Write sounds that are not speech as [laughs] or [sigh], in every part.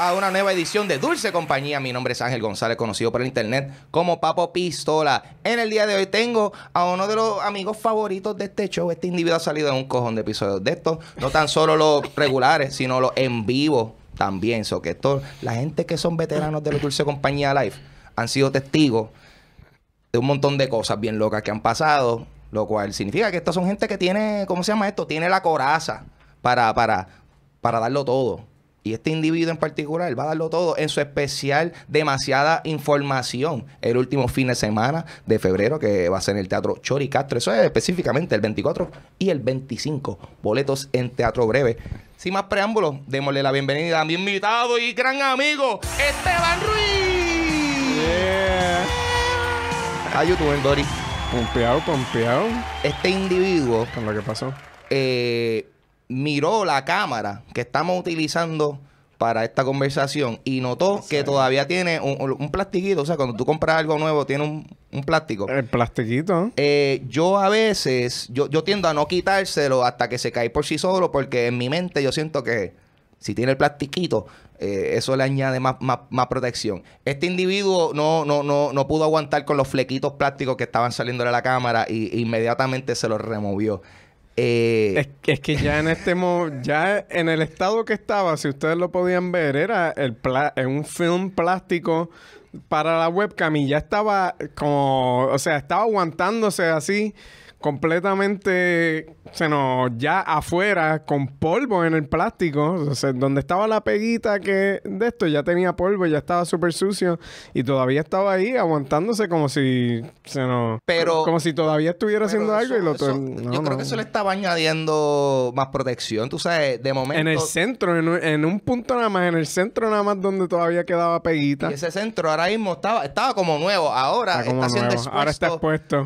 a una nueva edición de Dulce Compañía. Mi nombre es Ángel González, conocido por el internet como Papo Pistola. En el día de hoy tengo a uno de los amigos favoritos de este show. Este individuo ha salido en un cojón de episodios de estos. No tan solo los [laughs] regulares, sino los en vivo también. So que la gente que son veteranos de los Dulce Compañía Live han sido testigos de un montón de cosas bien locas que han pasado. Lo cual significa que estos son gente que tiene, ¿cómo se llama esto? Tiene la coraza para, para, para darlo todo. Y este individuo en particular va a darlo todo en su especial Demasiada Información, el último fin de semana de febrero que va a ser en el Teatro Chori Castro. Eso es específicamente el 24 y el 25. Boletos en Teatro Breve. Sin más preámbulos, démosle la bienvenida a mi invitado y gran amigo, Esteban Ruiz. Yeah. A YouTube en Pompeado, pompeado. Este individuo. Con lo que pasó. Eh miró la cámara que estamos utilizando para esta conversación y notó que todavía tiene un, plastiquito. O sea, cuando tú compras algo nuevo, tiene un, plástico. El plastiquito. Eh, yo a veces, yo, yo tiendo a no quitárselo hasta que se cae por sí solo, porque en mi mente yo siento que si tiene el plastiquito, eh, eso le añade más, protección. Este individuo no, no, no, no pudo aguantar con los flequitos plásticos que estaban saliendo de la cámara y e inmediatamente se los removió. Eh, es, que ya en este mo ya en el estado que estaba, si ustedes lo podían ver, era el pla un film plástico para la webcam y ya estaba como, o sea, estaba aguantándose así completamente se nos ya afuera con polvo en el plástico. donde estaba la peguita que de esto ya tenía polvo, ya estaba súper sucio y todavía estaba ahí aguantándose como si se nos. Pero, como si todavía estuviera haciendo algo lo Yo creo que eso le estaba añadiendo más protección, tú sabes, de momento. En el centro, en un, punto nada más, en el centro nada más donde todavía quedaba peguita. ese centro ahora mismo estaba, estaba como nuevo, ahora está, ahora está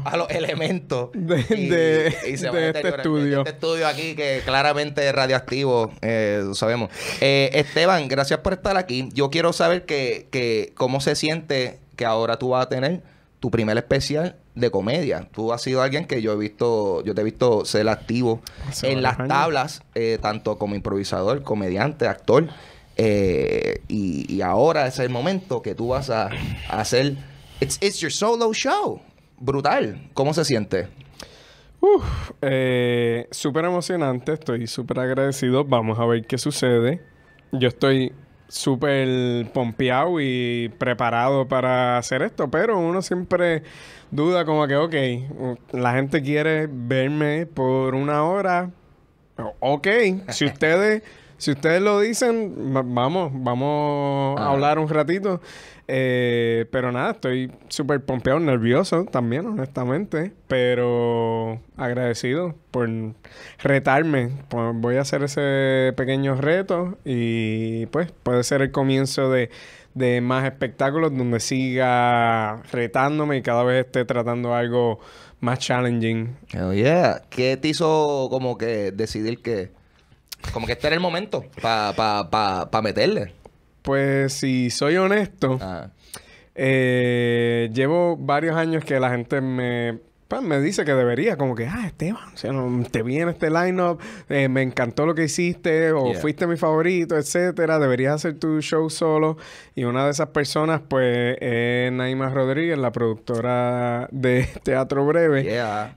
a los elementos. [laughs] [laughs] de, este, este estudio. este estudio aquí que claramente es radioactivo, eh, sabemos. Eh, Esteban, gracias por estar aquí. Yo quiero saber que, cómo se siente que ahora tú vas a tener tu primer especial de comedia. Tú has sido alguien que yo he visto, yo te he visto ser activo en las tablas, eh, tanto como improvisador, comediante, actor. y, ahora es el momento que tú vas a, hacer. it's, your solo show. Brutal. ¿Cómo se siente? Uf, eh, súper emocionante, estoy súper agradecido. Vamos a ver qué sucede. Yo estoy súper pompeado y preparado para hacer esto, pero uno siempre duda como que, ok, la gente quiere verme por una hora. Ok, si [laughs] ustedes si ustedes lo dicen, vamos, vamos a ah. hablar un ratito. Eh, pero nada, estoy súper pompeado, nervioso también, honestamente. Pero agradecido por retarme. Pues, voy a hacer ese pequeño reto y pues puede ser el comienzo de, de más espectáculos donde siga retándome y cada vez esté tratando algo más challenging. Oh, yeah. ¿Qué te hizo como que decidir que como que este era el momento para meterle. Pues si soy honesto, ah. eh, llevo varios años que la gente me, pues, me dice que debería, como que, ah, Esteban, te viene este lineup, eh, me encantó lo que hiciste, o fuiste mi favorito, etcétera, deberías hacer tu show solo. Y una de esas personas, pues, es Naima Rodríguez, la productora de [laughs] Teatro Breve.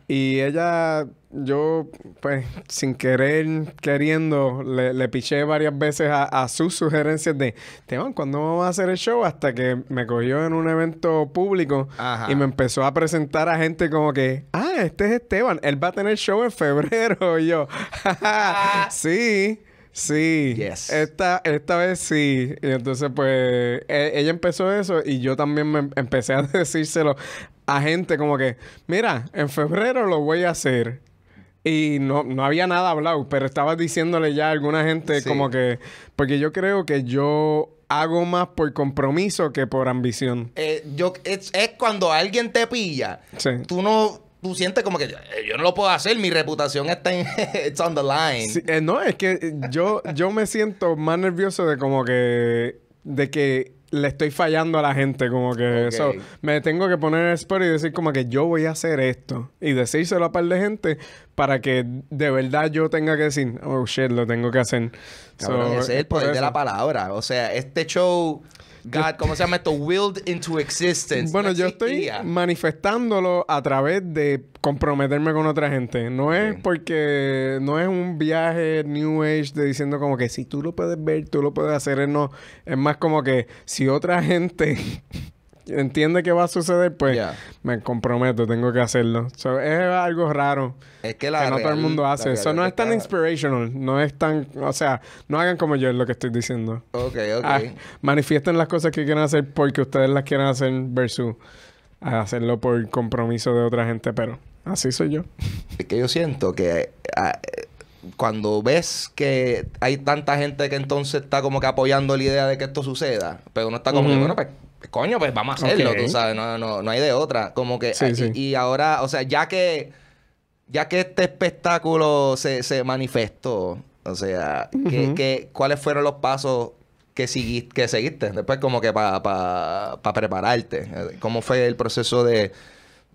Y ella yo, pues, sin querer, queriendo, le, piché varias veces a, sus sugerencias de, Esteban, ¿cuándo vamos a hacer el show? Hasta que me cogió en un evento público y me empezó a presentar a gente como que, ah, este es Esteban, él va a tener show en febrero. [laughs] Y yo, ah. sí. Sí, esta, esta vez sí. Y entonces, pues, e, ella empezó eso y yo también me empecé a [laughs] decírselo a gente como que, mira, en febrero lo voy a hacer. Y no, había nada hablado, pero estaba diciéndole ya a alguna gente como que... Porque yo creo que yo hago más por compromiso que por ambición. Eh, yo, es, cuando alguien te pilla. Tú no... Tú sientes como que eh, yo, no lo puedo hacer, mi reputación está en... [laughs] it's on the line. Eh, no, es que yo, yo me siento más nervioso de como que... De que le estoy fallando a la gente, como que eso. Me tengo que poner en el spot y decir como que yo voy a hacer esto. Y decírselo a un par de gente para que de verdad yo tenga que decir, oh shit, lo tengo que hacer. es el poder de la palabra. O sea, este show God, ¿cómo se llama esto? Willed into existence. Bueno, yo estoy manifestándolo a través de comprometerme con otra gente. No es porque no es un viaje New Age de diciendo como que si tú lo puedes ver, tú lo puedes hacer. No, es más como que si otra gente entiende que va a suceder, pues me comprometo, tengo que hacerlo. es algo raro que, no todo el mundo hace. Eso no es tan inspirational, no es tan, o sea, no hagan como yo lo que estoy diciendo. Ok, ah, manifiesten las cosas que quieren hacer porque ustedes las quieren hacer versus hacerlo por compromiso de otra gente, pero así soy yo. Es que yo siento que... Ah, cuando ves que hay tanta gente que entonces está como que apoyando la idea de que esto suceda, pero no está como, coño, pues vamos a hacerlo, tú sabes, no, hay de otra. Como que, ah, y, ahora, o sea, ya que, ya que este espectáculo se, manifestó, o sea, ¿cuáles fueron los pasos que, seguiste, Después como que para prepararte, ¿cómo fue el proceso de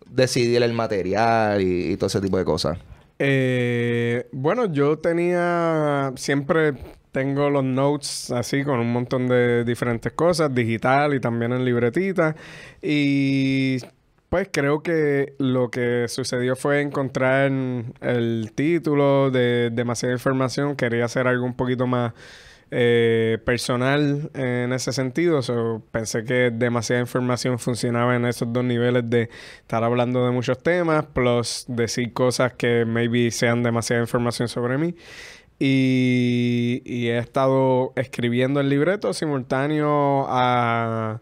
decidir el material y, todo ese tipo de cosas? Eh, bueno, yo tenía siempre tengo los notes así con un montón de diferentes cosas, digital y también en libretita. Y pues creo que lo que sucedió fue encontrar el título de demasiada información. Quería hacer algo un poquito más eh, personal en ese sentido. pensé que demasiada información funcionaba en esos dos niveles de estar hablando de muchos temas, plus decir cosas que maybe sean demasiada información sobre mí. Y, he estado escribiendo el libreto simultáneo a,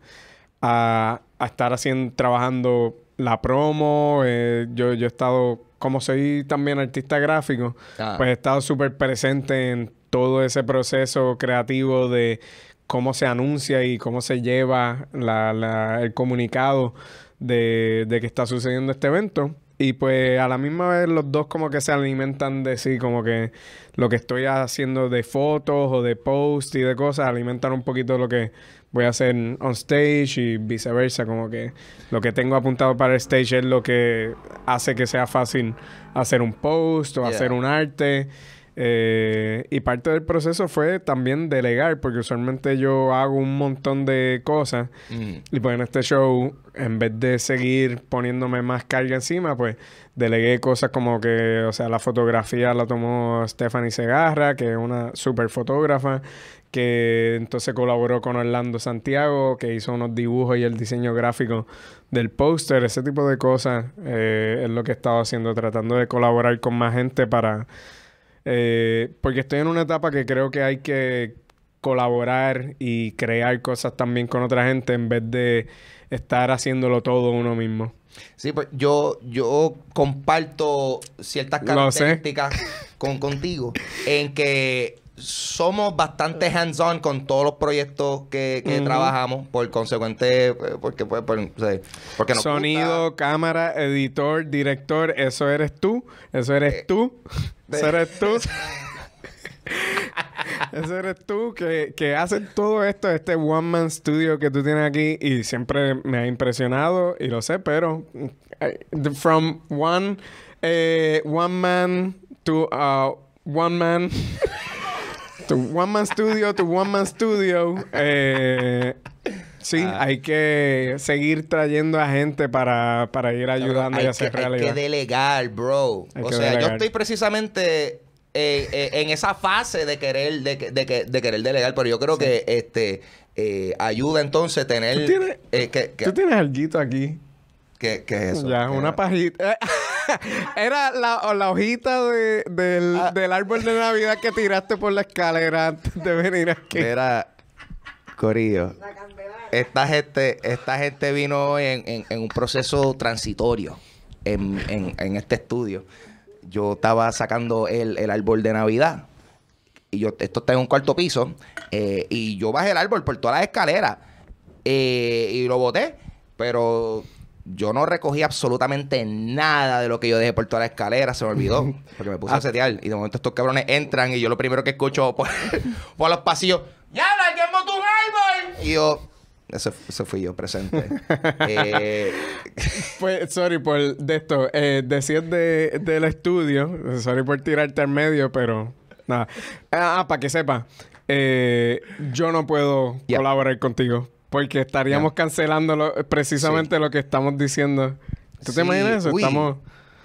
a, estar haciendo, trabajando la promo. Eh, yo, he estado, como soy también artista gráfico, ah. pues he estado súper presente en todo ese proceso creativo de cómo se anuncia y cómo se lleva la, el comunicado de, de que está sucediendo este evento. Y pues a la misma vez los dos como que se alimentan de sí, como que lo que estoy haciendo de fotos o de posts y de cosas, alimentan un poquito lo que voy a hacer on stage y viceversa, como que lo que tengo apuntado para el stage es lo que hace que sea fácil hacer un post o hacer un arte. Eh, y parte del proceso fue también delegar, porque usualmente yo hago un montón de cosas mm. y pues en este show, en vez de seguir poniéndome más carga encima, pues delegué cosas como que, o sea, la fotografía la tomó Stephanie Segarra, que es una super fotógrafa, que entonces colaboró con Orlando Santiago, que hizo unos dibujos y el diseño gráfico del póster, ese tipo de cosas eh, es lo que he estado haciendo, tratando de colaborar con más gente para eh, porque estoy en una etapa que creo que hay que colaborar y crear cosas también con otra gente en vez de estar haciéndolo todo uno mismo. Sí, pues yo, yo comparto ciertas características con, contigo en que somos bastante hands-on con todos los proyectos que, trabajamos, por consecuente, eh, porque, pues, porque Sonido, cámara, editor, director, eso eres tú, eso eres eh, tú, eso eres tú. [laughs] Eso eres tú que, que todo esto, este One Man Studio que tú tienes aquí y siempre me ha impresionado y lo sé, pero eh, from one, one man to uh, one man. [laughs] Tu One Man Studio, tu One Man Studio. Eh, sí, ah. hay que seguir trayendo a gente para, para ir ayudando y hacer realidad. Hay que delegar, bro. o sea, yo estoy precisamente eh, eh, en esa fase de querer, de, de, querer delegar, pero yo creo que este ayuda entonces tener. Tú tienes, que, tienes alguito aquí. ¿Qué, ¿Qué, es eso? Ya, una pajita. [laughs] Era la, hojita ah. del, árbol de Navidad que tiraste por la escalera antes de venir aquí. Era Corillo. Esta gente, esta gente vino en, un proceso transitorio en, este estudio. Yo estaba sacando el, árbol de Navidad y yo, esto está en un cuarto piso, eh, y yo bajé el árbol por todas las escaleras eh, y lo boté, pero yo no recogí absolutamente nada de lo que yo dejé por toda la escalera, se me olvidó, porque me puse ah. a setear. Y de momento estos cabrones entran y yo lo primero que escucho por, [laughs] los pasillos, ¡Ya, la tu tu boy! Y yo, eso, fui yo presente. [laughs] eh... Pues, sorry por esto. Eh, de, del estudio. Sorry por tirarte al medio, pero nada. Ah, ah para que sepa. Eh, yo no puedo colaborar contigo porque estaríamos cancelando eh, precisamente lo que estamos diciendo. ¿Tú te imaginas eso? Estamos.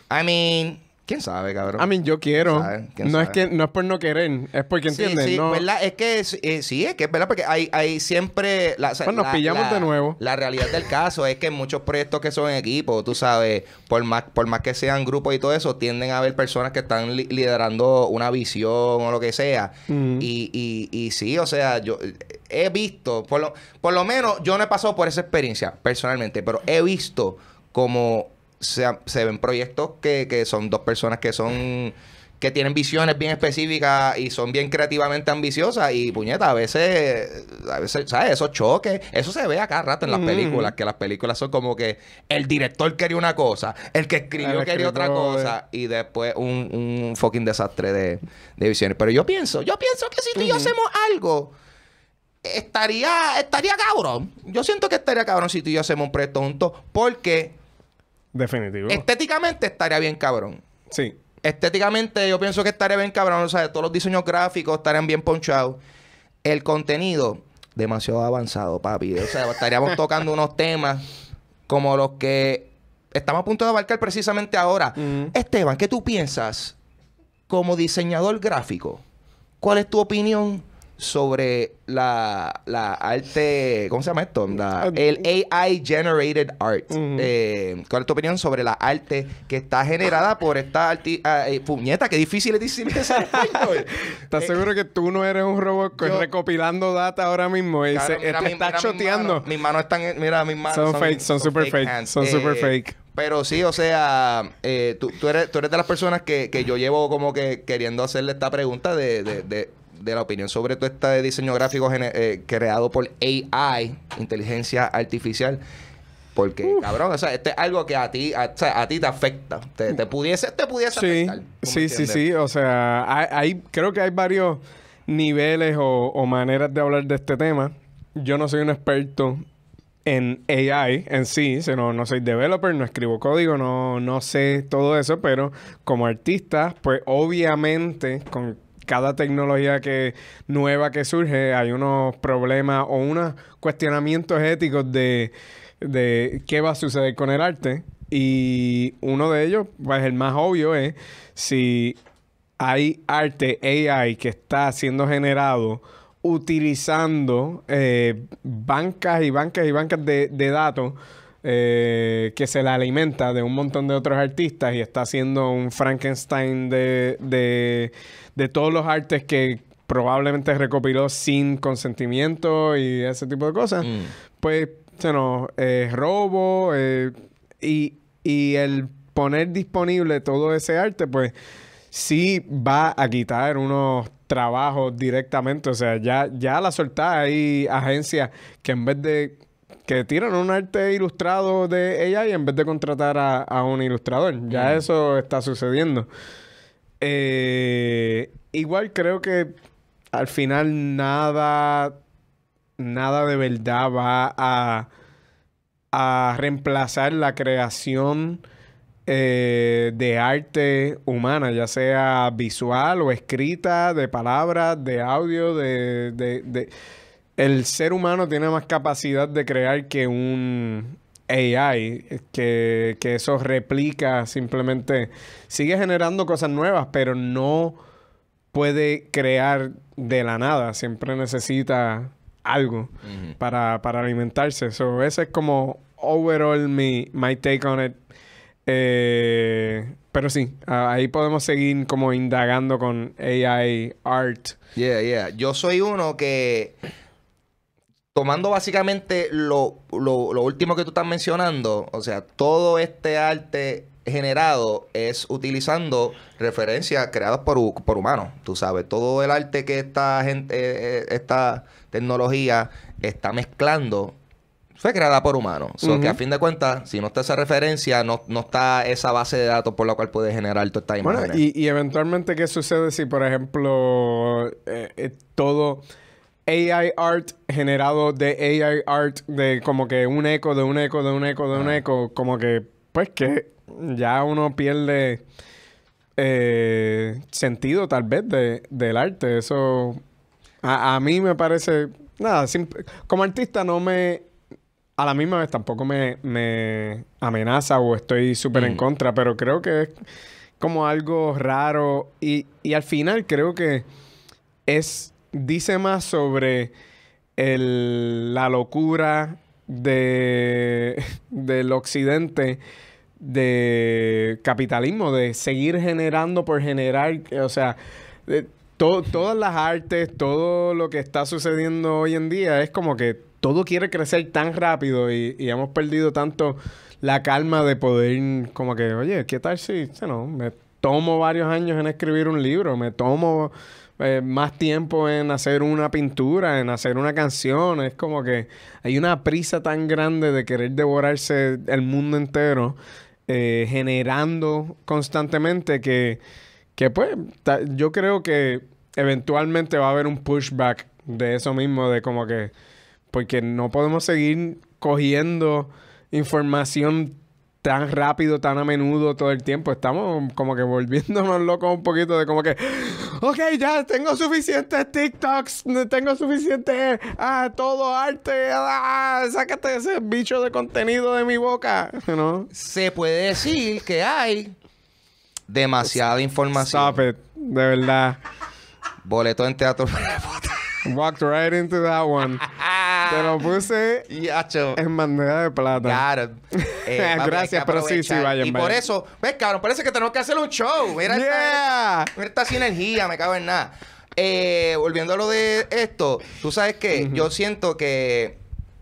I mean, quién sabe, cabrón. I mean, yo quiero. No es que no es por no querer, es porque entiendes. Sí, sí Es que eh, sí, es que es verdad, porque hay, siempre. pues nos pillamos de nuevo. La realidad del caso es que muchos proyectos que son en equipo, tú sabes, por más, por más que sean grupos y todo eso, tienden a haber personas que están liderando una visión o lo que sea. y, y sí, o sea, yo he visto, por lo, por lo menos yo no he pasado por esa experiencia personalmente, pero he visto cómo se, ven proyectos que, son dos personas que son que tienen visiones bien específicas y son bien creativamente ambiciosas y puñeta, a veces, a veces, ¿sabes? Esos choque eso se ve acá rato en las películas, que las películas son como que el director quería una cosa, el que escribió quería otra cosa y después un, un fucking desastre de, de, visiones. Pero yo pienso, yo pienso que si tú y yo hacemos algo, estaría, estaría cabrón. Yo siento que estaría cabrón si tú y yo hacemos un pretonto juntos porque... Definitivo. Estéticamente estaría bien cabrón. Sí. Estéticamente yo pienso que estaría bien cabrón. O sea, todos los diseños gráficos estarían bien ponchados. El contenido, demasiado avanzado, papi. O sea, estaríamos [laughs] tocando unos temas como los que estamos a punto de abarcar precisamente ahora. Mm. Esteban, ¿qué tú piensas como diseñador gráfico? ¿Cuál es tu opinión? sobre la, la, arte, ¿cómo se llama esto? Ah, el AI Generated Art. Eh, ¿Cuál es tu opinión sobre la arte que está generada por esta arti ah, eh, puñeta? Qué difícil es decir esa [laughs] ¿Estás eh, seguro que tú no eres un robot recopilando data ahora mismo? Y este está choteando. Mis manos, están, mira, mis manos. Son, fake, son, super fake. son super fake. Pero sí, o sea, tú, tú, eres, tú eres de las personas que, yo llevo como que queriendo hacerle esta pregunta de de la opinión sobre todo este diseño gráfico eh, creado por AI, inteligencia artificial. Porque, cabrón, o sea, esto es algo que a ti, a, a ti te afecta. Te, pudiese, te pudiese afectar. Sí, sí, sí. O sea, hay, creo que hay varios niveles o, maneras de hablar de este tema. Yo no soy un experto en AI en sí, sino, no soy developer, no escribo código, no, no sé todo eso, pero como artista, pues obviamente con cada tecnología que nueva que surge hay unos problemas o unos cuestionamientos éticos de, qué va a suceder con el arte. Y uno de ellos, pues el más obvio es si hay arte AI que está siendo generado utilizando eh, bancas y bancas y bancas de, datos eh, que se la alimenta de un montón de otros artistas y está haciendo un Frankenstein de de todos los artes que probablemente recopiló sin consentimiento y ese tipo de cosas, mm. pues se nos robo eh, y, y el poner disponible todo ese arte, pues sí va a quitar unos trabajos directamente. O sea, ya, ya la soltada hay agencias que en vez de que tiran un arte ilustrado de ella y en vez de contratar a, un ilustrador, ya mm. eso está sucediendo. Eh, igual creo que al final nada, nada de verdad va a, reemplazar la creación eh, de arte humana, ya sea visual o escrita, de palabras, de audio, de, de... El ser humano tiene más capacidad de crear que un, AI, que, que eso replica simplemente, sigue generando cosas nuevas, pero no puede crear de la nada, siempre necesita algo para, alimentarse. Eso ese es como overall mi my take on it. Eh, pero sí, ahí podemos seguir como indagando con AI art. Yeah, yeah. Yo soy uno que tomando básicamente lo, último que tú estás mencionando, o sea, todo este arte generado es utilizando referencias creadas por, por humanos, tú sabes, todo el arte que esta gente, eh, eh, esta tecnología está mezclando fue creada por humanos. O que a fin de cuentas, si no está esa referencia, no, no está esa base de datos por la cual puede generar toda esta imagen. y, eventualmente, ¿qué sucede si, por ejemplo, eh, todo AI art generado de AI art, de como que un eco, de un eco, de un eco, de un ah. eco, como que, pues que ya uno pierde eh, sentido tal vez de, del arte. Eso a, mí me parece, nada, como artista no me, a la misma vez tampoco me, amenaza o estoy súper en mm. contra, pero creo que es como algo raro y al final creo que es dice más sobre la locura de, del occidente de capitalismo, de seguir generando por generar, o sea, todas las artes, todo lo que está sucediendo hoy en día es como que todo quiere crecer tan rápido y, hemos perdido tanto la calma de poder, como que, oye, ¿qué tal si, no, me tomo varios años en escribir un libro, me tomo eh, más tiempo en hacer una pintura, en hacer una canción. Es como que hay una prisa tan grande de querer devorarse el mundo entero, eh, generando constantemente que, que pues, yo creo que eventualmente va a haber un pushback de eso mismo, de como que, porque no podemos seguir cogiendo información tan rápido, tan a menudo todo el tiempo. Estamos como que volviéndonos locos un poquito de como que, ok, ya tengo suficientes TikToks, tengo suficiente ah, todo arte, ah, sácate ese bicho de contenido de mi boca, [laughs] ¿no? Se puede decir que hay demasiada información. Stop de verdad. Boleto en teatro. Walked right into that one. [laughs] Te lo puse en manera de plata. Claro. Eh, [laughs] Gracias, pero sí, sí, vayan. Y por eso, ves, cabrón, parece que tenemos que hacer un show. Mira, esta, sinergia, me cago en nada. Eh, volviendo a lo de esto, tú sabes que yo siento que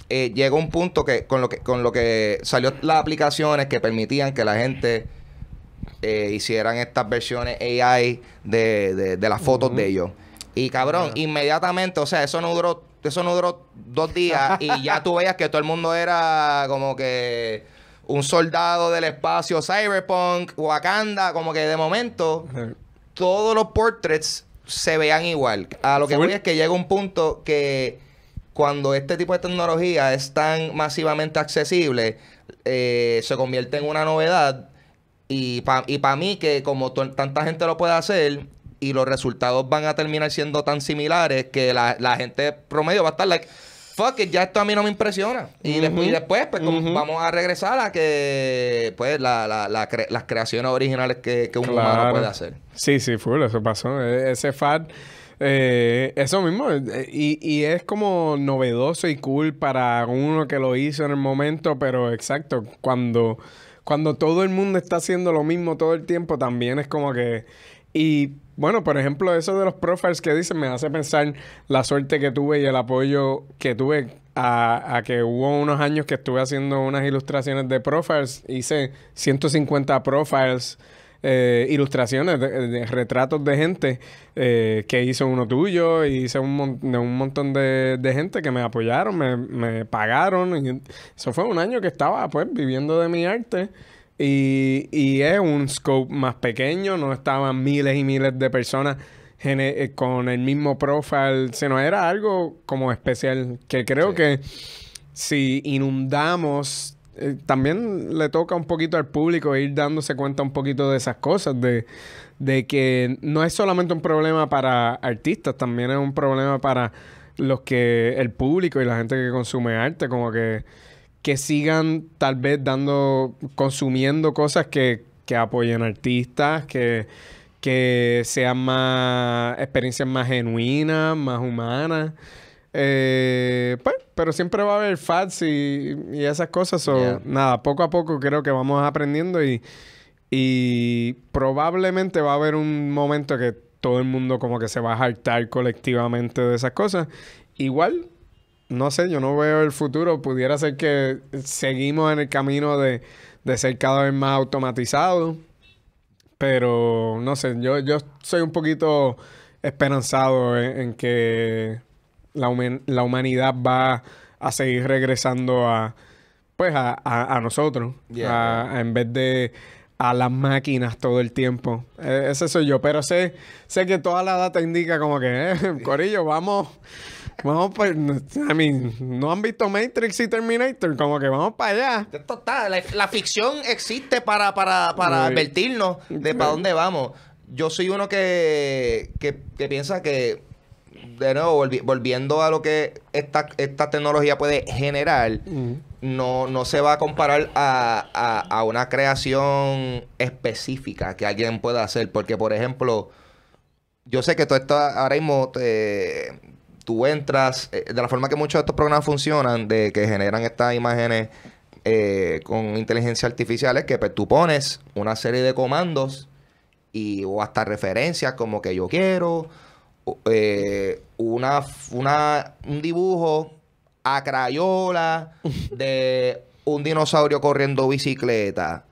eh, llegó un punto que con lo que con lo que salió las aplicaciones que permitían que la gente hicieran estas versiones AI de, de, las fotos de ellos. Y cabrón, inmediatamente, o sea, eso no duró eso no duró dos días y ya tú veías que todo el mundo era como que un soldado del espacio, Cyberpunk, Wakanda, como que de momento todos los portraits se vean igual. A lo que voy es que llega un punto que cuando este tipo de tecnología es tan masivamente accesible, eh, se convierte en una novedad. Y para y mí, que como tanta gente lo puede hacer, y los resultados van a terminar siendo tan similares que la, gente promedio va a estar like fuck it, ya esto a mí no me impresiona. Y, después, pues, vamos a regresar a que, pues, las creaciones originales que, un humano puede hacer. Sí, sí, fue eso pasó. E-, ese fat, eh, eso mismo. Eh, y, es como novedoso y cool para uno que lo hizo en el momento, pero exacto, cuando, cuando todo el mundo está haciendo lo mismo todo el tiempo, también es como que... Bueno, por ejemplo, eso de los profiles que dicen me hace pensar la suerte que tuve y el apoyo que tuve a, que hubo unos años que estuve haciendo unas ilustraciones de profiles. Hice 150 profiles, eh, ilustraciones, de, retratos de gente eh, que hizo uno tuyo y hice un, un montón de, gente que me apoyaron, me, pagaron. eso fue un año que estaba pues viviendo de mi arte. Y, es un scope más pequeño, no estaban miles y miles de personas eh, con el mismo profile, sino era algo como especial, que creo que si inundamos, eh, también le toca un poquito al público ir dándose cuenta un poquito de esas cosas, de, de que no es solamente un problema para artistas, también es un problema para los que, el público y la gente que consume arte, como que que sigan tal vez dando, consumiendo cosas que, que apoyen artistas, que, que sean más experiencias más genuinas, más humanas. Eh, pues, pero siempre va a haber ...fads y, esas cosas. So, Nada, poco a poco creo que vamos aprendiendo y, y probablemente va a haber un momento que todo el mundo como que se va a hartar colectivamente de esas cosas. Igual no sé, yo no veo el futuro. Pudiera ser que seguimos en el camino de, ser cada vez más automatizados. Pero no sé, yo, yo soy un poquito esperanzado en, que la, humanidad va a seguir regresando a pues a, nosotros. en vez de a las máquinas todo el tiempo. E, ese soy yo. Pero sé, sé que toda la data indica como que, eh, [laughs] Corillo, vamos vamos para. I no han visto Matrix y Terminator, como que vamos para allá. la, ficción existe para, para, advertirnos de para dónde vamos. Yo soy uno que, piensa que de nuevo, volviendo a lo que esta, esta tecnología puede generar, no, no se va a comparar a, una creación específica que alguien pueda hacer. Porque, por ejemplo, yo sé que todo esto ahora mismo eh, tú entras, eh, de la forma que muchos de estos programas funcionan, de que generan estas imágenes eh, con inteligencia artificial, es que pues, tú pones una serie de comandos y, o hasta referencias como que yo quiero, eh, una, un dibujo a crayola de un dinosaurio corriendo bicicleta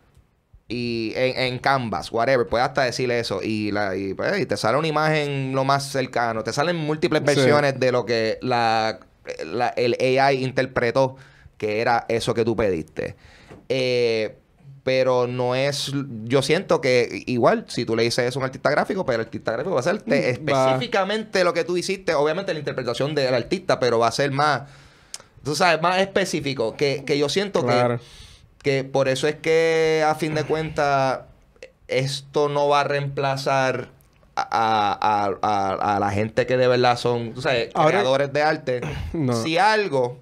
y en, Canvas, whatever, puedes hasta decirle eso y, la, pues, y, te sale una imagen lo más cercano, te salen múltiples versiones de lo que la, el AI interpretó que era eso que tú pediste. Eh, pero no es, yo siento que igual, si tú le dices eso a un artista gráfico, pero pues el artista gráfico va a hacerte mm, específicamente lo que tú hiciste, obviamente la interpretación del artista, pero va a ser más, tú sabes, más específico, que, yo siento que que por eso es que a fin de cuentas esto no va a reemplazar a, a, la gente que de verdad son creadores de arte. [clears throat] Si algo,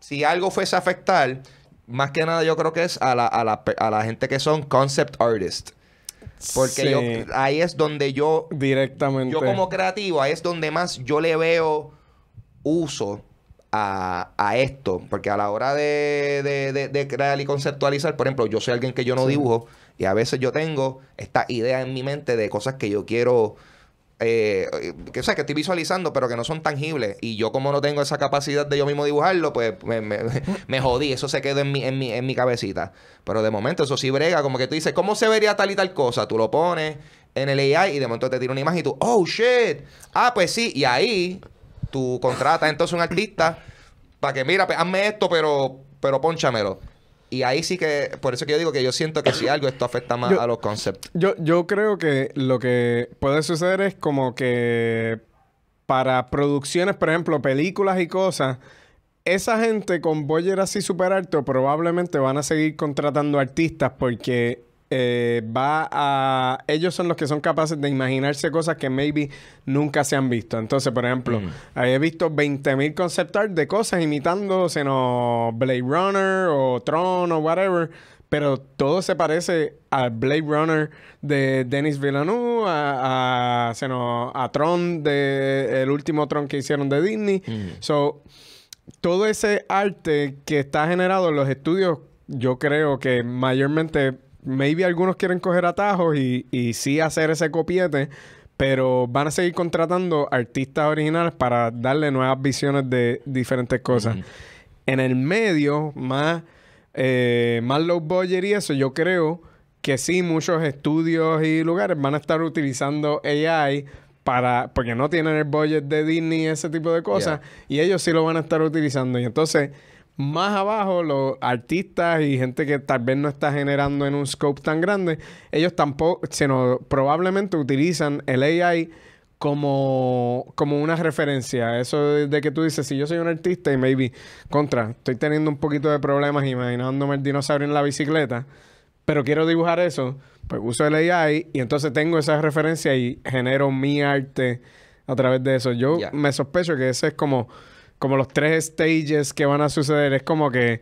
si algo fuese a afectar, más que nada yo creo que es a la, a la, gente que son concept artists. Porque ahí es donde yo... Directamente. Yo como creativo, ahí es donde más yo le veo uso a, esto, porque a la hora de, crear y conceptualizar, por ejemplo, yo soy alguien que yo no dibujo y a veces yo tengo esta idea en mi mente de cosas que yo quiero, que, eh, que estoy visualizando, pero que no son tangibles. Y yo como no tengo esa capacidad de yo mismo dibujarlo, pues me, [laughs] me, jodí, eso se quedó en mi, en, mi, en mi cabecita. Pero de momento eso sí brega, como que tú dices, ¿cómo se vería tal y tal cosa? Tú lo pones en el AI y de momento te tira una imagen y tú, oh shit, ah, pues sí, y ahí tú contratas entonces un artista para que, mira, pues, hazme esto, pero, pero ponchamelo. Y ahí sí que, por eso que yo digo que yo siento que si algo esto afecta más a los conceptos. Yo, yo creo que lo que puede suceder es como que para producciones, por ejemplo, películas y cosas, esa gente con Boyer así súper alto probablemente van a seguir contratando artistas porque eh, va a... Ellos son los que son capaces de imaginarse cosas que maybe nunca se han visto. Entonces, por ejemplo, mm. he visto 20.000 concept art de cosas imitando, sino Blade Runner o Tron o whatever, pero todo se parece al Blade Runner de Denis Villeneuve, a, Tron, de el último Tron que hicieron de Disney. Mm. todo ese arte que está generado en los estudios, yo creo que mayormente maybe algunos quieren coger atajos y, y sí hacer ese copiete, pero van a seguir contratando artistas originales para darle nuevas visiones de diferentes cosas. En el medio, más, eh, más low budget y eso, yo creo que sí, muchos estudios y lugares van a estar utilizando AI para, porque no tienen el budget de Disney y ese tipo de cosas, y ellos sí lo van a estar utilizando. Y entonces más abajo, los artistas y gente que tal vez no está generando en un scope tan grande, ellos tampoco, sino probablemente utilizan el AI como, como una referencia. Eso de que tú dices, si yo soy un artista y maybe, contra, estoy teniendo un poquito de problemas imaginándome el dinosaurio en la bicicleta, pero quiero dibujar eso, pues uso el AI y entonces tengo esa referencia y genero mi arte a través de eso. Yo me sospecho que ese es como como los tres stages que van a suceder. Es como que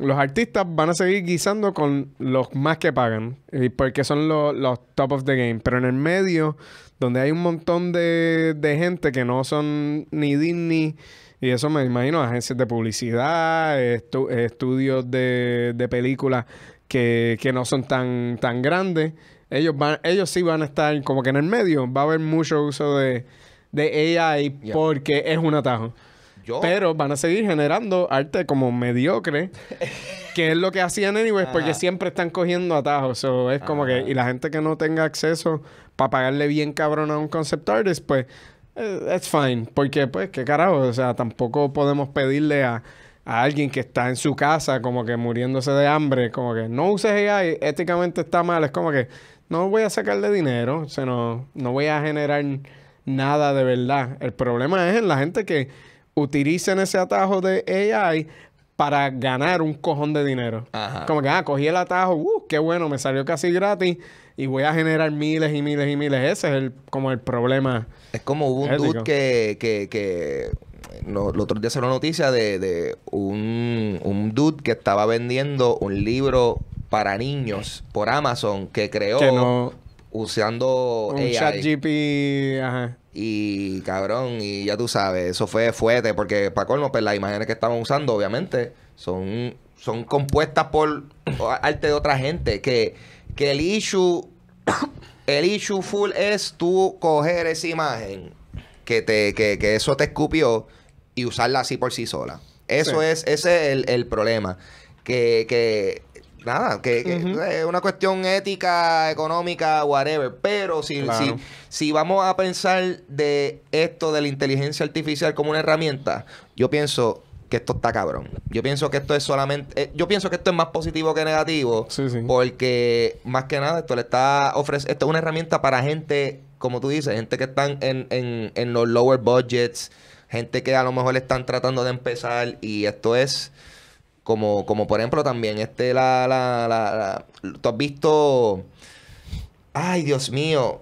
los artistas van a seguir guisando con los más que pagan, porque son los top of the game. Pero en el medio, donde hay un montón de, gente que no son ni Disney, y eso me imagino, agencias de publicidad, estudios de, películas que, no son tan, tan grandes, ellos, van, ellos sí van a estar como que en el medio, va a haber mucho uso de, de AI porque es un atajo. Pero van a seguir generando arte como mediocre, [laughs] que es lo que hacían anyways, porque siempre están cogiendo atajos. So, es como que, y la gente que no tenga acceso para pagarle bien cabrón a un concept artist, pues, es eh, fine. Porque, pues, qué carajo, o sea, tampoco podemos pedirle a, a alguien que está en su casa como que muriéndose de hambre, como que no uses AI, éticamente está mal, es como que no voy a sacarle dinero, sino no voy a generar nada de verdad. El problema es en la gente que utilicen ese atajo de AI para ganar un cojón de dinero. Como que, ah, cogí el atajo, uh, qué bueno, me salió casi gratis y voy a generar miles y miles y miles. Ese es el, como el problema. Es como hubo un dude que, que, que no, el otro día lo noticia de, de un, dude que estaba vendiendo un libro para niños por Amazon que creó usando un chat GP, ajá. Y cabrón, y ya tú sabes, eso fue fuerte, porque para colmo, pues las imágenes que estaban usando, obviamente, son, son compuestas por arte de otra gente. Que, que el issue, [coughs] el issue full es tú coger esa imagen que te, que, eso te escupió y usarla así por sí sola. Eso es, ese es el, el problema. Que, que nada, que, es eh, una cuestión ética, económica, whatever. Pero si, si, si, vamos a pensar de esto de la inteligencia artificial como una herramienta, yo pienso que esto está cabrón. Yo pienso que esto es solamente, eh, yo pienso que esto es más positivo que negativo, porque más que nada esto le está ofrece esto es una herramienta para gente, como tú dices, gente que están en, en, en los lower budgets, gente que a lo mejor están tratando de empezar y esto es como, como por ejemplo también este, la, la, la, Tú has visto... Ay, Dios mío.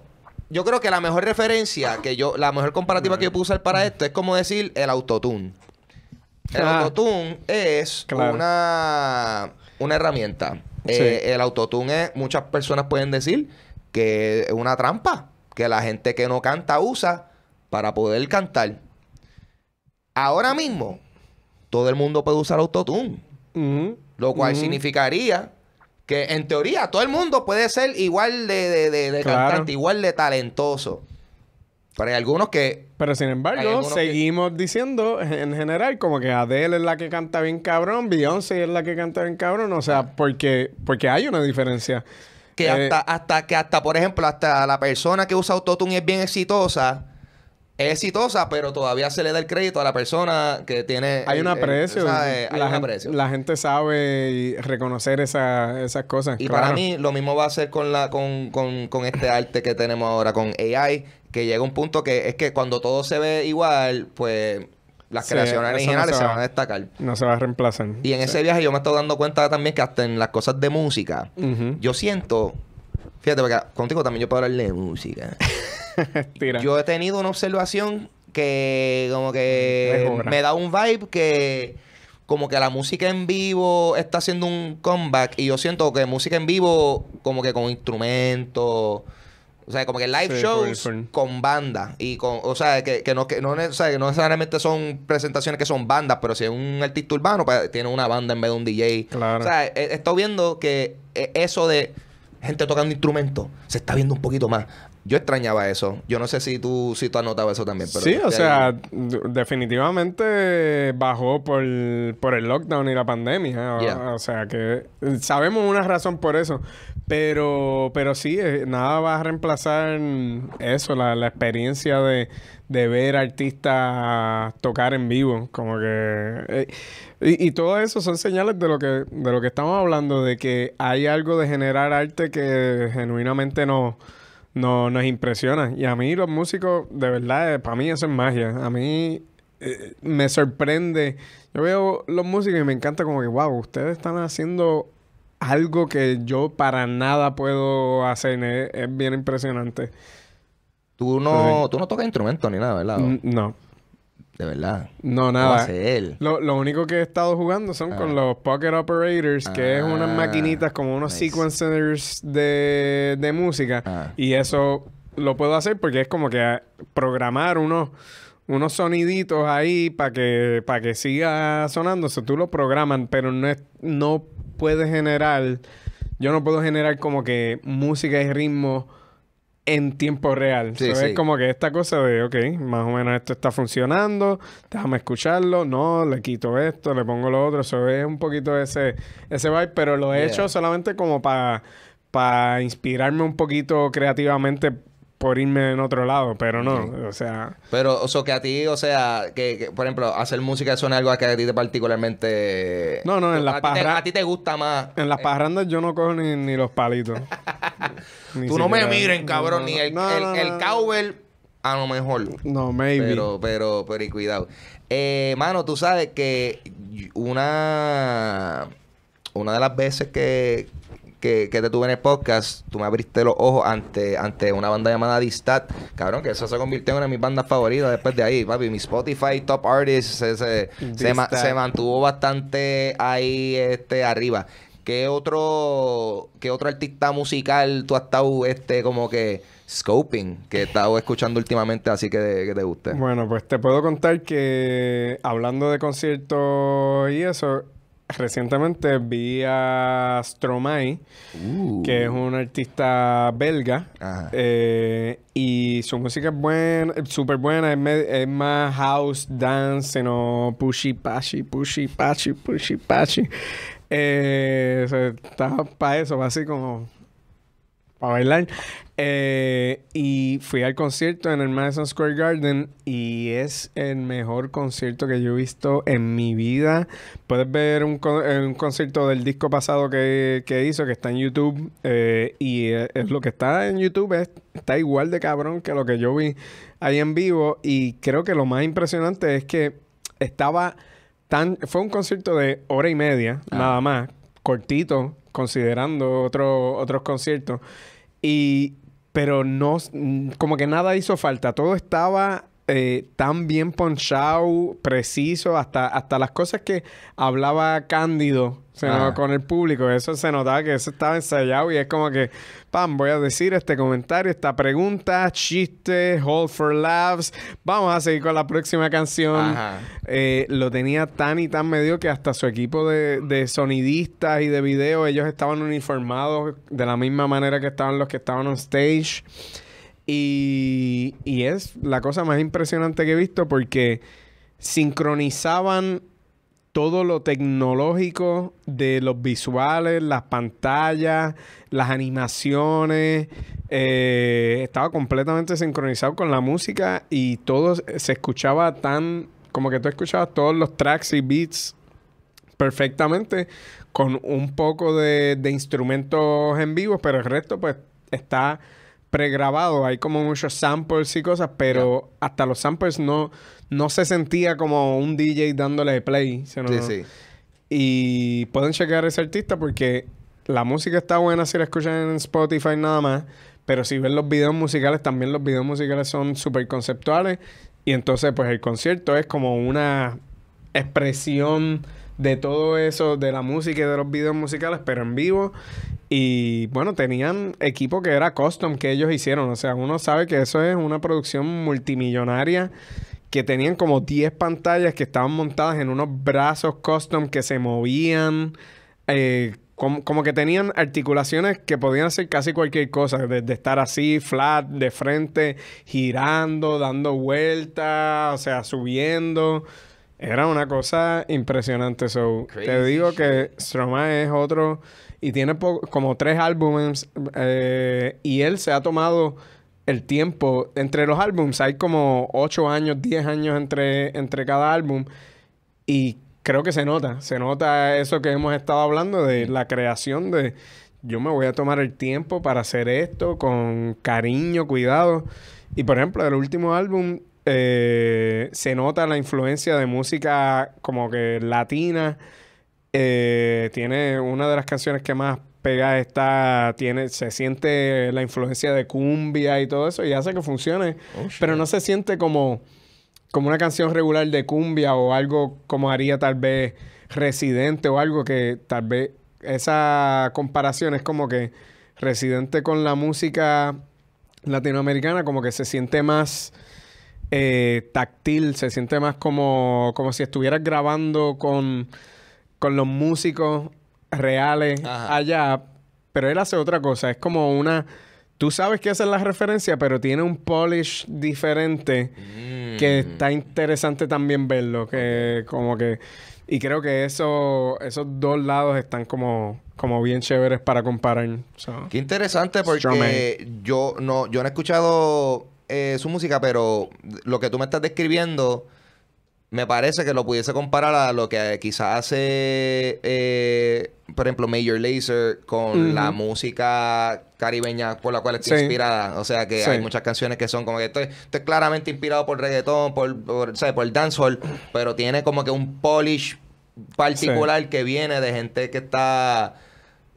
Yo creo que la mejor referencia que yo... La mejor comparativa que yo puedo usar para esto es como decir el autotune. El ah. autotune es una, una herramienta. Eh, el autotune es... Muchas personas pueden decir que es una trampa. Que la gente que no canta usa para poder cantar. Ahora mismo, todo el mundo puede usar autotune. Lo cual significaría que en teoría todo el mundo puede ser igual de, cantante, igual de talentoso. Pero hay algunos que. Pero sin embargo, seguimos diciendo en general como que Adele es la que canta bien cabrón, Beyoncé es la que canta bien cabrón. O sea, porque, porque hay una diferencia. Que eh, hasta, hasta, que hasta, por ejemplo, hasta la persona que usa autotune es bien exitosa es exitosa, pero todavía se le da el crédito a la persona que tiene. Hay un aprecio. la, gente, sabe reconocer esas cosas. Y para mí, lo mismo va a ser con, la, con, con, con este arte que tenemos ahora, con AI, que llega un punto que es que cuando todo se ve igual, pues las creaciones originales se, van a destacar. No se van a reemplazar. Y en ese viaje yo me he estado dando cuenta también que hasta en las cosas de música, yo siento Fíjate, porque contigo también yo puedo hablar de música. [laughs] Yo he tenido una observación que como que me da un vibe que como que la música en vivo está haciendo un comeback y yo siento que música en vivo como que con instrumentos o sea, como que live shows con banda. Y con, o sea, que, no, necesariamente son presentaciones que son bandas, pero si es un artista urbano, pues, tiene una banda en vez de un DJ. Claro. O sea, estoy viendo que eh, eso de gente tocando instrumentos, se está viendo un poquito más. Yo extrañaba eso. Yo no sé si tú, si tú has notado eso también. sí, o sea, definitivamente bajó por, el lockdown y la pandemia. O, sea, que eh, sabemos una razón por eso. Pero, pero sí, eh, nada va a reemplazar eso, la, la experiencia de, ver artistas tocar en vivo. Como que... Eh, y, y, todo eso son señales de lo que de lo que estamos hablando, de que hay algo de generar arte que genuinamente no, nos impresiona. Y a mí los músicos, de verdad, eh, para mí eso es magia. A mí eh, me sorprende. Yo veo los músicos y me encanta como que, wow, ustedes están haciendo algo que yo para nada puedo hacer. Es, bien impresionante. Tú no, tú no tocas instrumentos ni nada, ¿verdad? No. De verdad. No, nada. Lo, lo, único que he estado jugando son con ah. los Pocket Operators, que es unas ah, maquinitas como unos sequencers de, de música. Ah. Y eso lo puedo hacer porque es como que programar unos, unos soniditos ahí para que, para que siga sonándose. tú lo programan, pero no, no puedes generar. Yo no puedo generar como que música y ritmo en tiempo real. Se ve Es como que esta cosa de, ok, más o menos esto está funcionando, déjame escucharlo, no, le quito esto, le pongo lo otro. Se ve un poquito ese, ese vibe, pero lo he hecho solamente como para ...para inspirarme un poquito creativamente por irme en otro lado, pero no, o sea... Pero, o sea, que a ti, o sea, que, por ejemplo, hacer música suena algo que a ti te particularmente... No, no, en las parrandas... A ti te gusta más. En las eh. parrandas yo no cojo ni, los palitos. [laughs] Tú no me miren, cabrón, ni el, el, a lo mejor. No, maybe. Pero, pero, pero, y cuidado. Eh, mano, tú sabes que una, una de las veces que, que, te tuve en el podcast, tú me abriste los ojos ante, ante una banda llamada Distat, cabrón, que eso se convirtió en una de mis bandas favoritas después de ahí, papi. Mi Spotify Top Artist se, se, mantuvo bastante ahí este, arriba. ¿Qué otro, ¿Qué otro artista musical tú has estado este, como que scoping que he estado escuchando últimamente, así que, que, te guste? Bueno, pues te puedo contar que hablando de conciertos y eso, recientemente vi a Stromae, que es uh. un artista belga, eh, y su música es buena, súper buena, es, más house, dance, no pushy, pashy, pushy, pashy, pushy, pashy. Eh, está para eso, así como bailar. Eh, y fui al concierto en el Madison Square Garden y es el mejor concierto que yo he visto en mi vida. Puedes ver un, eh, concierto del disco pasado que, hizo, que está en YouTube. Eh, y e, es lo que está en YouTube está igual de cabrón que lo que yo vi ahí en vivo. Y creo que lo más impresionante es que estaba tan... Fue un concierto de hora y media, ah. nada más, cortito, considerando otros conciertos. Y, pero no, como que nada hizo falta. Todo estaba eh, tan bien ponchado, preciso, hasta, hasta las cosas que hablaba Cándido se con el público. Eso se notaba que eso estaba ensayado y es como que, pam, voy a decir este comentario, esta pregunta, chiste, hold for laughs. Vamos a seguir con la próxima canción. Eh, lo tenía tan y tan medio que hasta su equipo de, sonidistas y de video, ellos estaban uniformados de la misma manera que estaban los que estaban on stage. Y, y es la cosa más impresionante que he visto porque sincronizaban todo lo tecnológico de los visuales, las pantallas, las animaciones. Eh, estaba completamente sincronizado con la música y todo se escuchaba tan. Como que tú escuchabas todos los tracks y beats perfectamente con un poco de, de instrumentos en vivo, pero el resto, pues, está pregrabado, hay como muchos samples y cosas, pero hasta los samples no, no se sentía como un DJ dándole play. sí, sí. Y pueden checar a ese artista porque la música está buena si la escuchan en Spotify nada más, pero si ven los videos musicales, también los videos musicales son súper conceptuales y entonces pues el concierto es como una expresión de todo eso, de la música y de los videos musicales, pero en vivo. Y bueno, tenían equipo que era custom que ellos hicieron. O sea, uno sabe que eso es una producción multimillonaria que tenían como 10 pantallas que estaban montadas en unos brazos custom que se movían. Eh, como, como, que tenían articulaciones que podían hacer casi cualquier cosa, desde estar así, flat, de frente, girando, dando vueltas, o sea, subiendo. Era una cosa impresionante. So, te digo que Stromae es otro y tiene como tres álbumes eh, y él se ha tomado el tiempo entre los álbumes. Hay como ocho años, diez años entre, entre cada álbum y creo que se nota. Se nota eso que hemos estado hablando de la creación de yo me voy a tomar el tiempo para hacer esto con cariño, cuidado. Y por ejemplo, el último álbum eh, se nota la influencia de música como que latina. Eh, tiene una de las canciones que más pega está, tiene, se siente la influencia de cumbia y todo eso y hace que funcione, oh, pero no se siente como, como una canción regular de cumbia o algo como haría tal vez Residente o algo que tal vez esa comparación es como que Residente con la música latinoamericana como que se siente más eh, táctil, se siente más como, como si estuvieras grabando con, con los músicos reales allá, pero él hace otra cosa, es como una... Tú sabes que hacen las la referencia, pero tiene un polish diferente mm. que está interesante también verlo, que como que... Y creo que eso, esos dos lados están como, como bien chéveres para comparar. Qué interesante porque yo no, yo no he escuchado eh, su música, pero lo que tú me estás describiendo me parece que lo pudiese comparar a lo que quizás hace, eh, por ejemplo, Major Lazer con la música caribeña por la cual está inspirada. O sea que hay muchas canciones que son como que estoy, claramente inspirado por reggaetón, por, por, por el dancehall, pero tiene como que un polish particular que viene de gente que está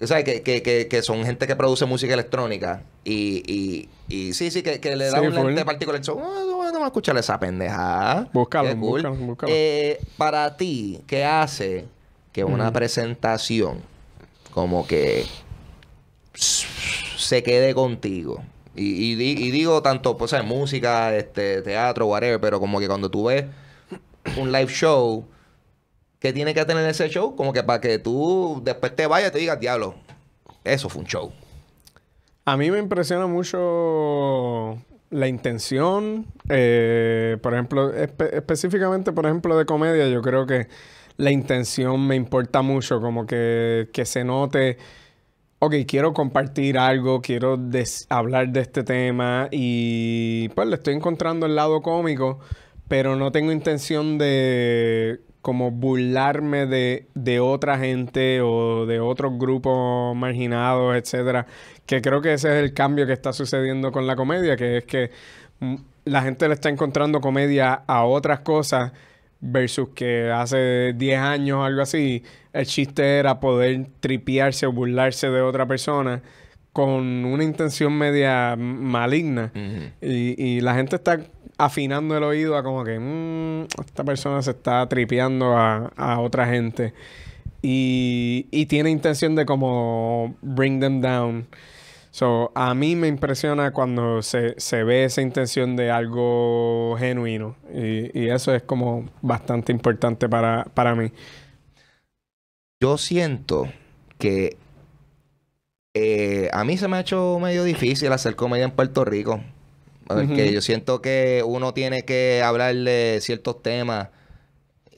sabes que, son gente que produce música electrónica y, sí, sí, que, le da un lente particular. al ah, no, no, esa pendejada. Búscalo, búscalo, eh, para ti, ¿qué hace que una mm. presentación como que se quede contigo? Y, y digo tanto, pues, música, este, teatro, whatever, pero como que cuando tú ves un live show ¿Qué tiene que tener ese show, como que para que tú después te vayas y te digas, diablo, eso fue un show. A mí me impresiona mucho la intención, eh, por ejemplo, específicamente, por ejemplo, de comedia, yo creo que la intención me importa mucho, como que, que se note, ok, quiero compartir algo, quiero hablar de este tema y pues le estoy encontrando el lado cómico, pero no tengo intención de como burlarme de, otra gente o de otros grupos marginados, etcétera. Que creo que ese es el cambio que está sucediendo con la comedia, que es que mm, la gente le está encontrando comedia a otras cosas versus que hace 10 años o algo así, el chiste era poder tripearse... o burlarse de otra persona con una intención media maligna. y la gente está afinando el oído a como que mm, esta persona se está tripeando a, otra gente y, tiene intención de como bring them down. So, a mí me impresiona cuando se, se ve esa intención de algo genuino y, eso es como bastante importante para, para mí. Yo siento que eh, a mí se me ha hecho medio difícil hacer comedia en Puerto Rico yo siento que uno tiene que hablar de ciertos temas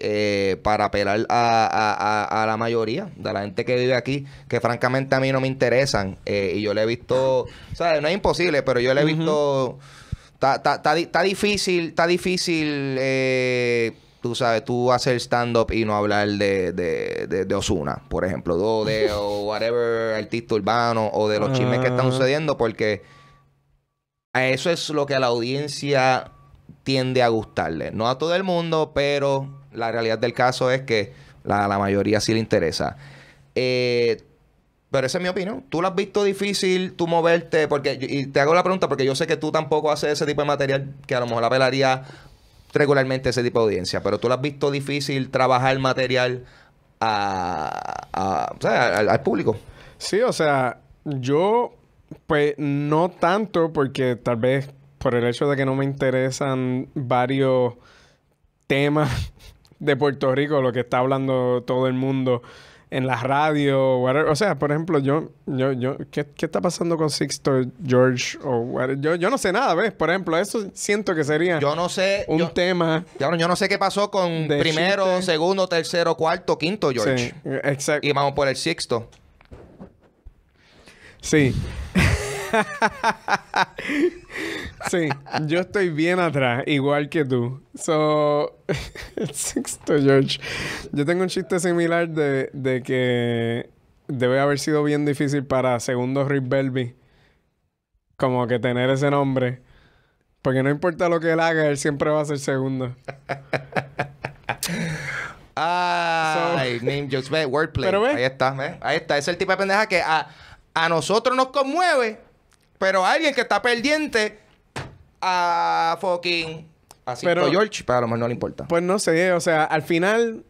eh, para apelar a, la mayoría de la gente que vive aquí, que francamente a mí no me interesan. Eh, y yo le he visto, o no es imposible, pero yo le he visto, está difícil, está difícil, eh, tú sabes, tú hacer stand-up y no hablar de, de, Osuna, por ejemplo, o de o whatever artista urbano, o de los chismes que están ah. sucediendo, porque a Eso es lo que a la audiencia tiende a gustarle. No a todo el mundo, pero la realidad del caso es que la, la mayoría sí le interesa. Eh, pero esa es mi opinión. Tú lo has visto difícil, tú moverte, porque y te hago la pregunta porque yo sé que tú tampoco haces ese tipo de material que a lo mejor apelaría regularmente ese tipo de audiencia, pero tú lo has visto difícil trabajar material al público. Sí, o sea, yo pues no tanto, porque tal vez por el hecho de que no me interesan varios temas [laughs] de Puerto Rico, lo que está hablando todo el mundo en la radio, o sea, por ejemplo, yo, yo, yo, ¿qué, está pasando con Sixto George o yo, yo no sé nada, ¿ves? Por ejemplo, eso siento que sería yo no sé, un tema. Yo, yo no sé qué pasó con primero, segundo, tercero, cuarto, quinto George. Sí, exacto. Y vamos por el sexto. Sí. [laughs] sí, yo estoy bien atrás, igual que tú. So, [laughs] sexto George. Yo tengo un chiste similar de, de, que debe haber sido bien difícil para segundo Rick Belby. Como que tener ese nombre. Porque no importa lo que él haga, él siempre va a ser segundo. Ah, [laughs] name wordplay. ahí está, ahí está. Es el tipo de pendeja que a, ah, a nosotros nos conmueve, pero alguien que está pendiente a fucking. Así pero George, para a lo mejor no le importa. Pues no sé, o sea, al final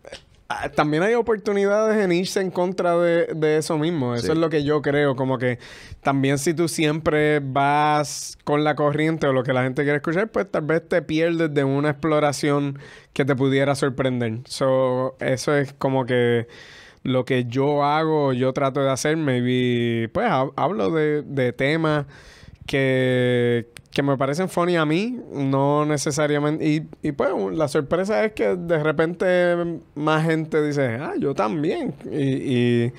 también hay oportunidades en irse en contra de, eso mismo. Eso es lo que yo creo. Como que también si tú siempre vas con la corriente o lo que la gente quiere escuchar, pues tal vez te pierdes de una exploración que te pudiera sorprender. So, eso es como que lo que yo hago, yo trato de hacer, maybe, pues hablo de, de temas que, que, me parecen funny a mí, no necesariamente. Y, pues la sorpresa es que de repente más gente dice, ah, yo también. Y, y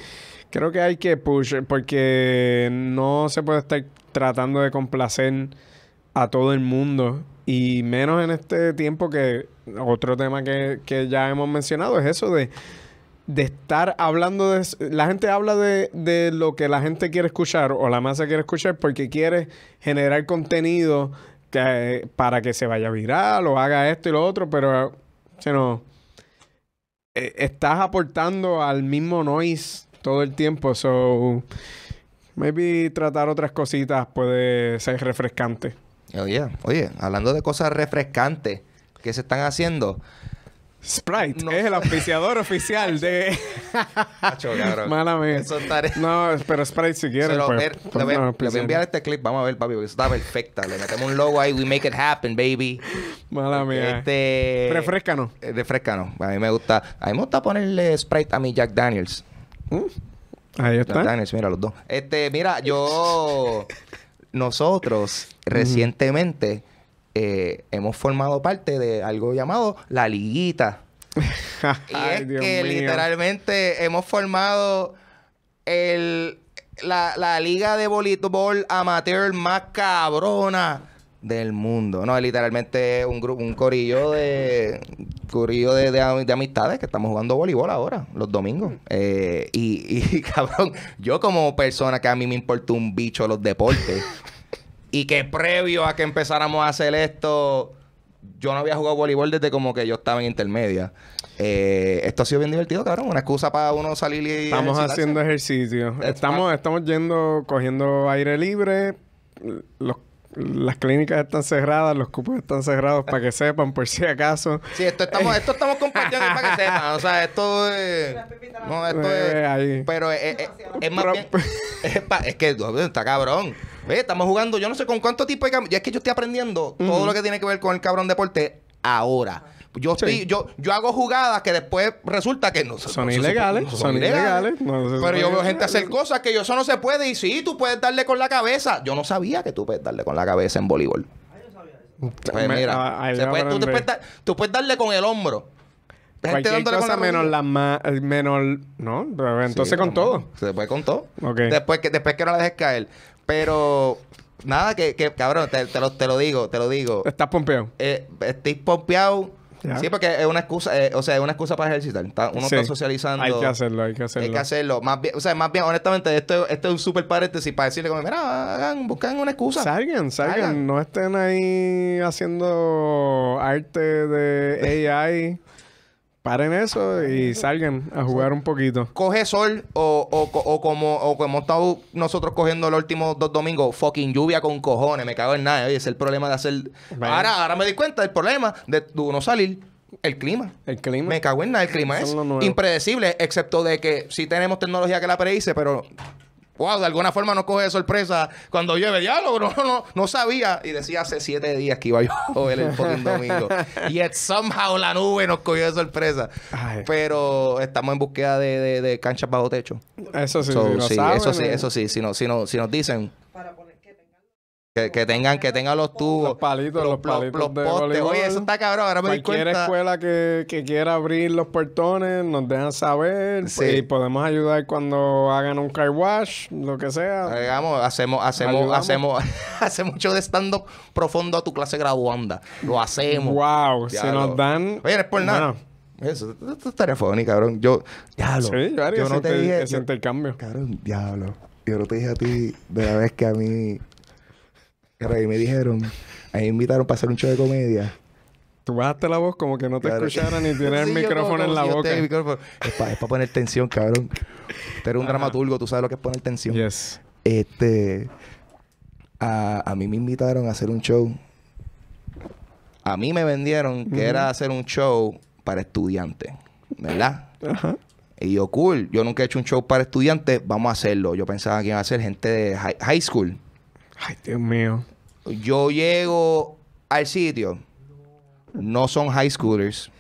creo que hay que push, porque no se puede estar tratando de complacer a todo el mundo. Y menos en este tiempo que otro tema que ya hemos mencionado es eso de de estar hablando de... La gente habla de, de, lo que la gente quiere escuchar o la masa quiere escuchar porque quiere generar contenido para que se vaya viral o haga esto y lo otro, pero no, eh, estás aportando al mismo noise todo el tiempo, so maybe tratar otras cositas puede ser refrescante. Oye, oh, oye, hablando de cosas refrescantes que se están haciendo, Sprite es el auspiciador oficial de. [laughs] Mala mía. No, pero Sprite si quieres. Lo, pues, pues, le, voy, a enviar este clip. Vamos a ver, papi, porque está perfecta. Le metemos un logo ahí. We make it happen, baby. Mala mía. Este... Refrescano. Eh, a mí me gusta. A mí me gusta ponerle Sprite a mi Jack Daniels. Uh, ahí está. Jack Daniels, mira, los dos. Este, mira, yo. [laughs] Nosotros recientemente eh, hemos formado parte de algo llamado la liguita. [laughs] y es que literalmente hemos formado el, la, liga de voleibol amateur más cabrona del mundo. No, es literalmente un grupo, un corillo de de, amistades que estamos jugando voleibol ahora, los domingos. Eh, y, y, [laughs] cabrón, yo como persona que a mí me importa un bicho los deportes, y que previo a que empezáramos a hacer esto, yo no había jugado voleibol desde como que yo estaba en intermedia. Eh, esto ha sido bien divertido, cabrón. Una excusa para uno salir y. Estamos haciendo ejercicio. estamos, ah. estamos yendo, cogiendo aire libre. las clínicas están cerradas, los cupos están cerrados para que [laughs] sepan, por si acaso. Sí, esto estamos, eh. esto estamos compartiendo para que sepan. O sea, esto es. No, esto eh, es. Pero es, más [laughs] es que está cabrón estamos jugando, yo no sé con cuánto tipo de Ya es que yo estoy aprendiendo todo lo que tiene que ver con el cabrón deporte ahora. Yo, yo, yo hago jugadas que después resulta que no son ilegales. son, ilegales. pero yo veo gente hacer cosas que yo eso no se puede. Y sí, tú puedes darle con la cabeza. Yo no sabía que tú puedes darle con la cabeza en voleibol. Pues mira, tú, puedes, tú, puedes darle con el hombro. Gente menos la más, no, entonces con todo. Se puede con todo. Después que después que no la dejes caer. Pero nada, que, que cabrón, te, te, lo, te lo digo, te lo digo. ¿Estás pompeado? Eh, estoy pompeado. Sí, porque es una excusa, eh, o sea, es una excusa para ejercitar. uno está socializando. Hay que hacerlo, hay que hacerlo. Hay que hacerlo. Más bien, o sea, más bien, honestamente, esto, esto es un súper paréntesis para decirle como, mira, hagan, buscan una excusa. salgan, salgan. No estén ahí haciendo arte de AI paren eso y salgan a jugar un poquito. Coge sol o, como, hemos estado nosotros cogiendo los últimos dos domingos, fucking lluvia con cojones, me cago en nada. Oye, es el problema de hacer... Ahora, ahora me di cuenta del problema de no salir. El clima. El clima. Me cago en nada, el clima es impredecible, excepto de que sí tenemos tecnología que la predice, pero wow, de alguna forma nos coge de sorpresa cuando llueve. ya no, no, no sabía. Y decía hace siete días que iba a llover el fucking domingo. ...y somehow la nube nos cogió de sorpresa. Pero estamos en búsqueda de, de, canchas bajo techo. Eso sí, eso sí, eh. eso sí. Si, no, si, nos dicen... Que, tengan que tengan los tubos. Los palitos, los, palitos de postes. Oye, eso está cabrón, ahora me Cualquier di cuenta. escuela que, que, quiera abrir los portones, nos dejan saber. Sí. podemos ayudar cuando hagan un car wash, lo que sea. Digamos, hacemos, hacemos, hacemos, [laughs] hacemos mucho de estando profundo a tu clase graduanda. Lo hacemos. Wow, si nos dan. Oye, es por nada. Eso, es estaría funny, cabrón. Yo, diablo. Sí, yo, yo no te dije. Ese intercambio. Cabrón, diablo. Yo no te dije a ti de la vez que a mí y me dijeron, ahí me invitaron para hacer un show de comedia. Tú bajaste la voz como que no te escucharan ni tienes el micrófono en la boca. Es para poner tensión, cabrón. Usted eres un dramaturgo, tú sabes lo que es poner tensión. Este. A, a, mí me invitaron a hacer un show. A mí me vendieron que era hacer un show para estudiantes, ¿verdad? Ajá. Y yo, cool, yo nunca he hecho un show para estudiantes, vamos a hacerlo. Yo pensaba que iba a ser gente de high school. Ay, Dios mío. Yo llego al sitio. No son high schoolers.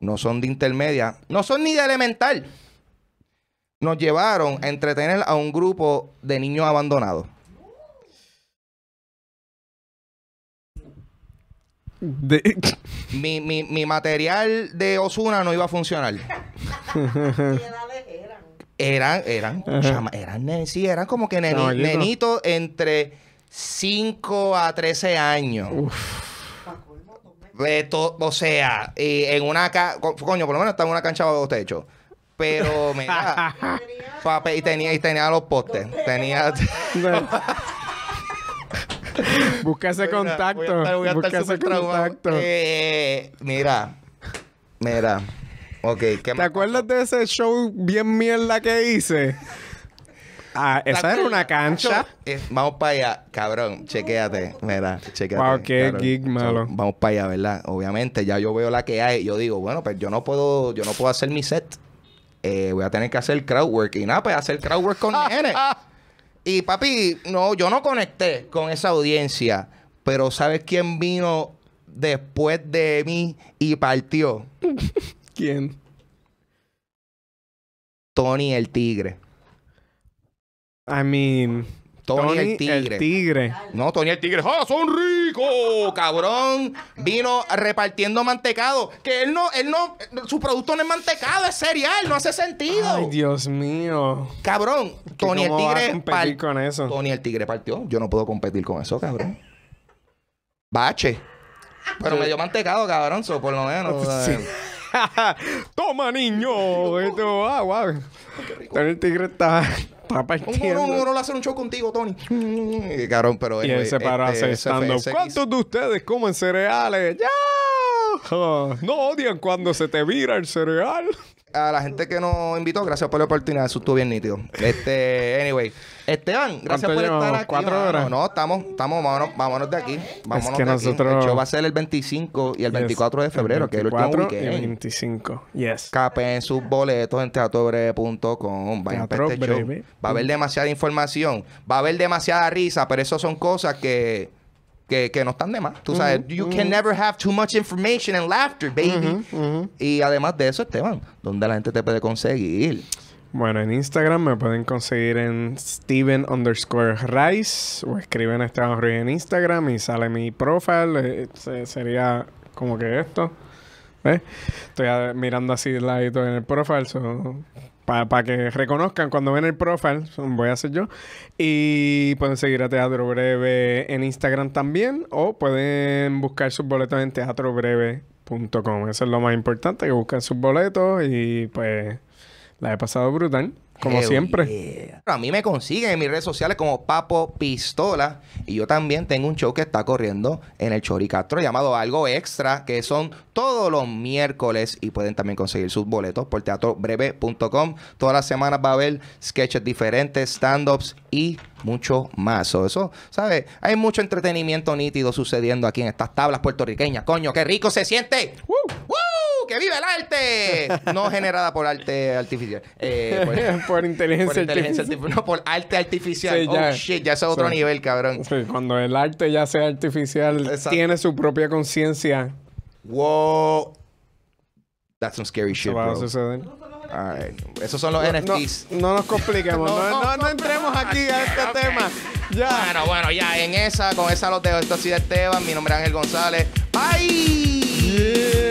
No son de intermedia. No son ni de elemental. Nos llevaron a entretener a un grupo de niños abandonados. Mi, mi material de Osuna no iba a funcionar. [laughs] [laughs] Eran, eran, chama, eran, sí, eran como que nenito nenitos entre 5 a 13 años. Uff eh, o sea, y en una cancha coño, por lo menos estaba en una cancha bajo techo. Pero [laughs] mira, y tenía, y tenía los postes. Tenía. [laughs] Busca ese contacto. ese contacto. Eh, mira, mira. Ok, ¿Te acuerdas de ese show bien mierda que hice? Ah, esa era una cancha. Eh, vamos para allá, cabrón. Chequéate. Mira, chequéate. Wow, malo. vamos para allá, ¿verdad? Obviamente, ya yo veo la que hay. Yo digo, bueno, pues yo no puedo, yo no puedo hacer mi set. Eh, voy a tener que hacer crowd work. Y nada, pues hacer crowd work con [laughs] N. Y papi, no, yo no conecté con esa audiencia. Pero ¿sabes quién vino después de mí y partió? [laughs] ¿Quién? Tony el Tigre. I mean. Tony, el Tigre. No, Tony el Tigre. ¡Ah, son ricos! Cabrón. Vino repartiendo mantecado. Que él no, él no, su producto no es mantecado, es cereal, no hace sentido. Ay, Dios mío. Cabrón, Tony el Tigre competir con eso? Tony el Tigre partió. Yo no puedo competir con eso, cabrón. Bache. Pero me dio mantecado, cabrón, por lo menos. [laughs] Sí. Eh. [laughs] Toma, niño. Esto, Agua ah, wow. el tigre está, está partiendo. Un a hacer un show contigo, Tony. [laughs] Carón, pero Y él se eh, para cestando. Eh, ¿Cuántos de ustedes comen cereales? ¡Ya! no odian cuando se te vira el cereal. A la gente que nos invitó, gracias por la oportunidad. Eso estuvo bien nítido. Este, anyway. Esteban, gracias por estar aquí. ¿Cuatro No, estamos, estamos, vámonos, vámonos de aquí. Vámonos es que nosotros... El show va a ser el 25 y el 24 de febrero, que es el último Y el 25, yes. Capen sus boletos en teatrobre.com. Este va a haber demasiada información, va a haber demasiada risa, pero eso son cosas que... Que, no están de más. Tú sabes, you can never have too much information and laughter, baby. y además de eso, Esteban, ¿dónde la gente te puede conseguir? Bueno, en Instagram me pueden conseguir en Steven underscore Rice o escriben Esteban Ruiz en Instagram y sale mi profile. Eh, sería como que esto. Estoy ah, mirando así el ladito en el profile. So, para que reconozcan cuando ven el profile, voy a hacer yo. Y pueden seguir a Teatro Breve en Instagram también. O pueden buscar sus boletos en teatrobreve.com. Eso es lo más importante, que busquen sus boletos y pues la he pasado brutal, como siempre. A mí me consiguen en mis redes sociales como Papo Pistola. Y yo también tengo un show que está corriendo en el Choricastro llamado Algo Extra, que son todos los miércoles. Y pueden también conseguir sus boletos por teatrobreve.com. Todas las semanas va a haber sketches diferentes, stand-ups y mucho más. O eso, ¿sabes? Hay mucho entretenimiento nítido sucediendo aquí en estas tablas puertorriqueñas. Coño, qué rico se siente. ¡Woo! que vive el arte. No generada por arte artificial. Eh, [laughs] por, inteligencia por, inteligencia artificial. No, por arte artificial. oh, shit, ya es otro nivel, cabrón. cuando el arte ya sea artificial, tiene su propia conciencia. Wow. That's some scary shit, bro. a right. Esos son los NFTs. No, nos compliquemos. [laughs] no, entremos aquí a este tema. Ya. Bueno, bueno, ya en esa, con esa los dejo. Esto ha sido Esteban. Mi nombre es Ángel González. ¡Ay!